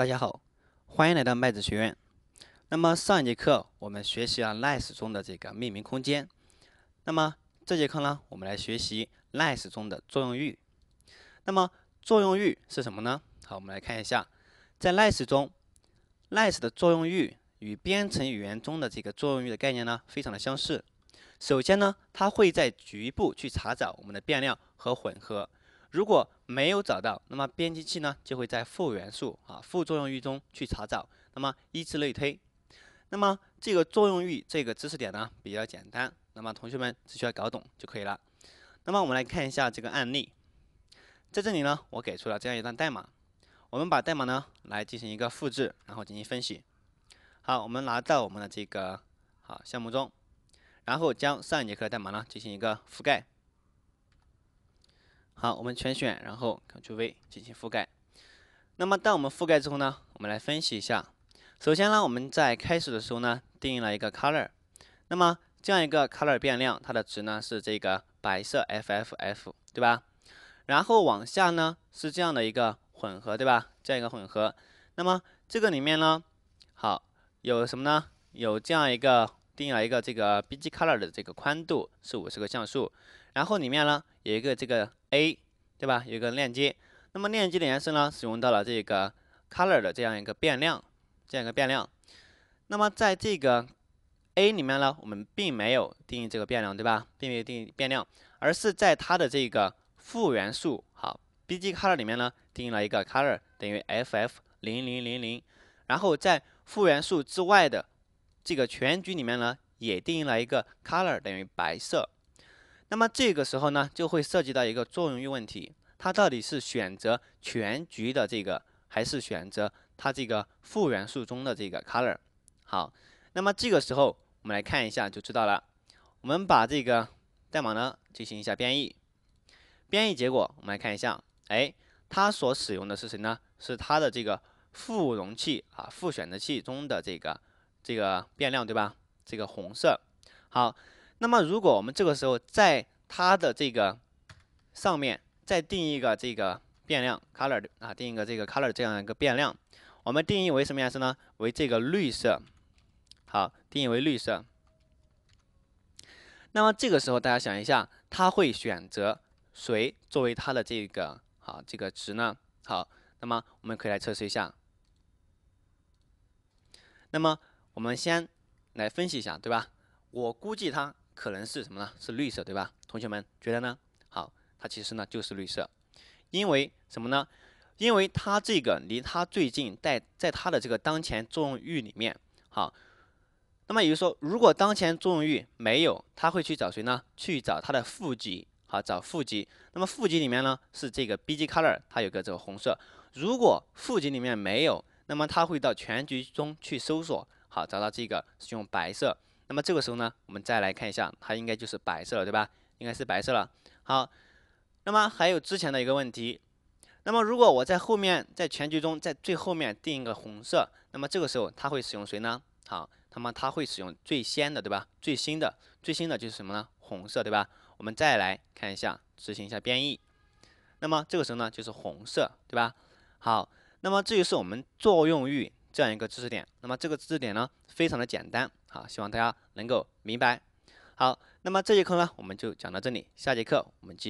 大家好，欢迎来到麦子学院。那么上一节课我们学习了 Nice 中的这个命名空间，那么这节课呢，我们来学习 Nice 中的作用域。那么作用域是什么呢？好，我们来看一下，在 Nice 中，Nice 的作用域与编程语言中的这个作用域的概念呢，非常的相似。首先呢，它会在局部去查找我们的变量和混合。如果没有找到，那么编辑器呢就会在副元素啊、副作用域中去查找，那么依次类推。那么这个作用域这个知识点呢比较简单，那么同学们只需要搞懂就可以了。那么我们来看一下这个案例，在这里呢我给出了这样一段代码，我们把代码呢来进行一个复制，然后进行分析。好，我们拿到我们的这个好项目中，然后将上一节课的代码呢进行一个覆盖。好，我们全选，然后 Ctrl V 进行覆盖。那么，当我们覆盖之后呢？我们来分析一下。首先呢，我们在开始的时候呢，定义了一个 color。那么，这样一个 color 变量，它的值呢是这个白色 fff，对吧？然后往下呢是这样的一个混合，对吧？这样一个混合。那么这个里面呢，好有什么呢？有这样一个定义了一个这个 bg color 的这个宽度是五十个像素，然后里面呢有一个这个。a 对吧？一个链接，那么链接的颜色呢？使用到了这个 color 的这样一个变量，这样一个变量。那么在这个 a 里面呢，我们并没有定义这个变量，对吧？并没有定义变量，而是在它的这个复元素，好，bg color 里面呢，定义了一个 color 等于 ff 零零零零。然后在复元素之外的这个全局里面呢，也定义了一个 color 等于白色。那么这个时候呢，就会涉及到一个作用域问题，它到底是选择全局的这个，还是选择它这个副元素中的这个 color？好，那么这个时候我们来看一下就知道了。我们把这个代码呢进行一下编译，编译结果我们来看一下，哎，它所使用的是谁呢？是它的这个副容器啊，副选择器中的这个这个变量对吧？这个红色，好。那么，如果我们这个时候在它的这个上面再定一个这个变量 color 啊，定一个这个 color 这样一个变量，我们定义为什么颜色呢？为这个绿色。好，定义为绿色。那么这个时候大家想一下，它会选择谁作为它的这个好这个值呢？好，那么我们可以来测试一下。那么我们先来分析一下，对吧？我估计它。可能是什么呢？是绿色，对吧？同学们觉得呢？好，它其实呢就是绿色，因为什么呢？因为它这个离它最近，在在它的这个当前作用域里面，好，那么也就是说，如果当前作用域没有，它会去找谁呢？去找它的负极，好，找负极。那么负极里面呢是这个 bg color，它有个这个红色。如果负极里面没有，那么它会到全局中去搜索，好，找到这个是用白色。那么这个时候呢，我们再来看一下，它应该就是白色了，对吧？应该是白色了。好，那么还有之前的一个问题，那么如果我在后面，在全局中，在最后面定一个红色，那么这个时候它会使用谁呢？好，那么它会使用最先的，对吧？最新的，最新的就是什么呢？红色，对吧？我们再来看一下，执行一下编译，那么这个时候呢，就是红色，对吧？好，那么这就是我们作用域。这样一个知识点，那么这个知识点呢，非常的简单啊，希望大家能够明白。好，那么这节课呢，我们就讲到这里，下节课我们继续。